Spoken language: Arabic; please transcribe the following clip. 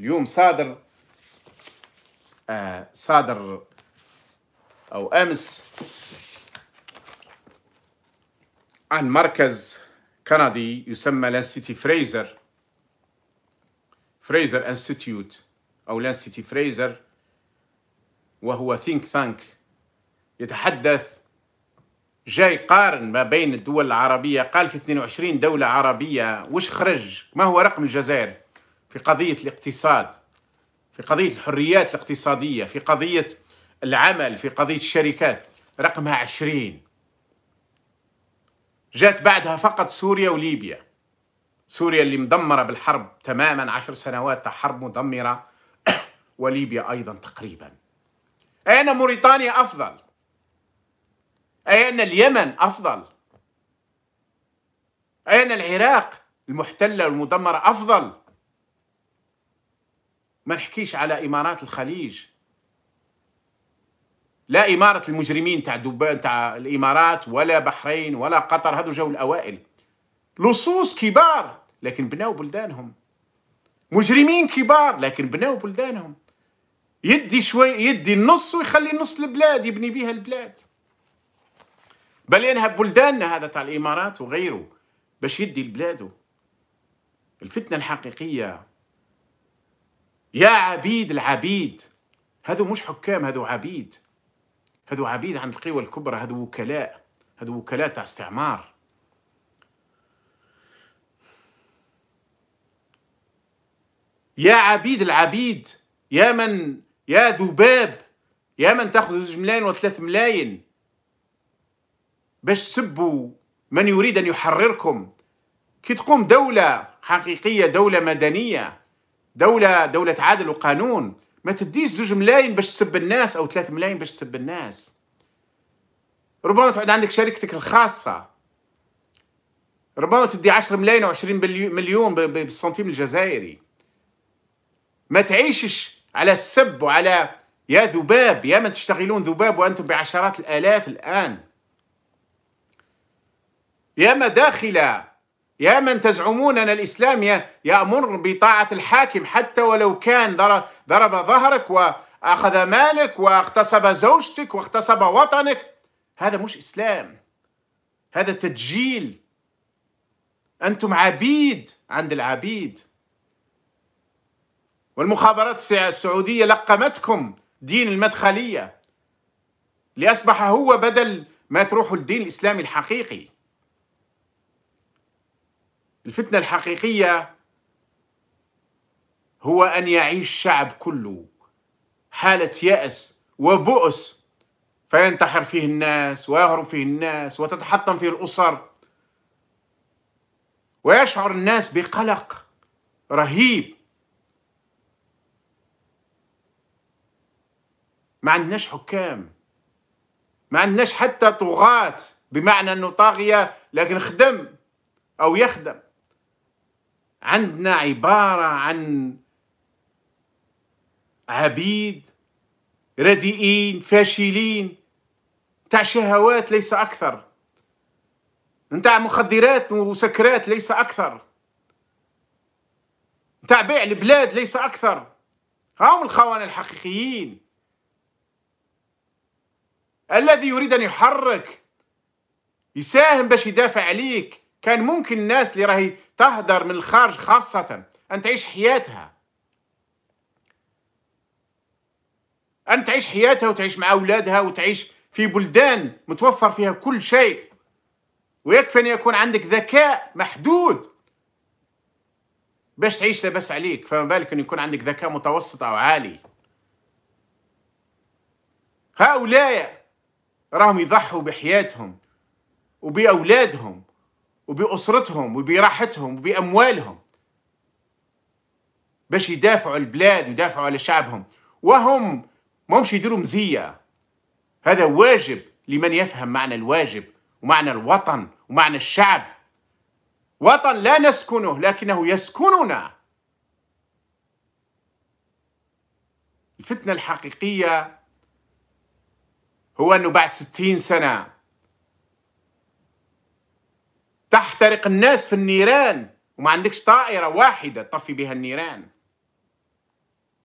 اليوم صادر آه صادر أو أمس عن مركز كندي يسمى لانسيتي فريزر فريزر انستيتيوت أو لانسيتي فريزر وهو ثينك ثانك يتحدث جاي قارن ما بين الدول العربية قال في 22 دولة عربية وش خرج ما هو رقم الجزائر في قضية الاقتصاد في قضية الحريات الاقتصادية في قضية العمل في قضية الشركات رقمها عشرين جات بعدها فقط سوريا وليبيا سوريا اللي مدمرة بالحرب تماما عشر سنوات حرب مدمرة وليبيا أيضا تقريبا أين موريتانيا أفضل أين اليمن أفضل أين العراق المحتلة والمدمرة أفضل ما نحكيش على امارات الخليج لا اماره المجرمين تاع دبي تاع الامارات ولا بحرين ولا قطر هذو جو الاوائل لصوص كبار لكن بناو بلدانهم مجرمين كبار لكن بناو بلدانهم يدي شوي يدي النص ويخلي النص البلاد يبني بها البلاد بل انها بلداننا هذا تاع الامارات وغيره باش يدي لبلاده الفتنه الحقيقيه يا عبيد العبيد هذو مش حكام هذو عبيد هذو عبيد عند القوى الكبرى هذو وكلاء هذو وكلاء تاع استعمار يا عبيد العبيد يا من يا ذباب يا من تاخذ زوج ملايين وثلاث ملايين باش تسبوا من يريد ان يحرركم كي تقوم دوله حقيقيه دوله مدنيه دولة دولة عدل وقانون ما تديش زوج ملايين باش تسب الناس أو ثلاث ملايين باش تسب الناس ربما تعود عندك شركتك الخاصة ربما تدي عشر ملايين أو عشرين مليون بالسنتيم الجزائري ما تعيشش على السب وعلى يا ذباب يا من تشتغلون ذباب وأنتم بعشرات الآلاف الآن يا مداخلة يا من تزعمون أن الإسلام يأمر بطاعة الحاكم حتى ولو كان ضرب ظهرك وأخذ مالك واغتصب زوجتك واغتصب وطنك هذا مش إسلام هذا تدجيل أنتم عبيد عند العبيد والمخابرات السعودية لقمتكم دين المدخلية لأصبح هو بدل ما تروحوا الدين الإسلامي الحقيقي الفتنة الحقيقية هو أن يعيش الشعب كله حالة يأس وبؤس فينتحر فيه الناس ويهرب فيه الناس وتتحطم فيه الأسر ويشعر الناس بقلق رهيب ما عندناش حكام ما عندناش حتى طغاة بمعنى أنه طاغية لكن خدم أو يخدم عندنا عبارة عن عبيد رديئين فاشلين تاع شهوات ليس أكثر نتاع مخدرات وسكرات ليس أكثر نتاع بيع البلاد ليس أكثر هم الخونة الحقيقيين الذي يريد أن يحرك يساهم باش يدافع عليك كان ممكن الناس اللي راهي تهدر من الخارج خاصة أن تعيش حياتها أن تعيش حياتها وتعيش مع أولادها وتعيش في بلدان متوفر فيها كل شيء ويكفي أن يكون عندك ذكاء محدود باش تعيش لبس عليك فما بالك أن يكون عندك ذكاء متوسط أو عالي هؤلاء راهم يضحوا بحياتهم وبأولادهم وبأسرتهم وبراحتهم وبأموالهم باش يدافعوا البلاد ويدافعوا على شعبهم وهم ما مش يديروا مزية هذا واجب لمن يفهم معنى الواجب ومعنى الوطن ومعنى الشعب وطن لا نسكنه لكنه يسكننا الفتنة الحقيقية هو أنه بعد ستين سنة تحترق الناس في النيران وما عندكش طائرة واحدة تطفي بها النيران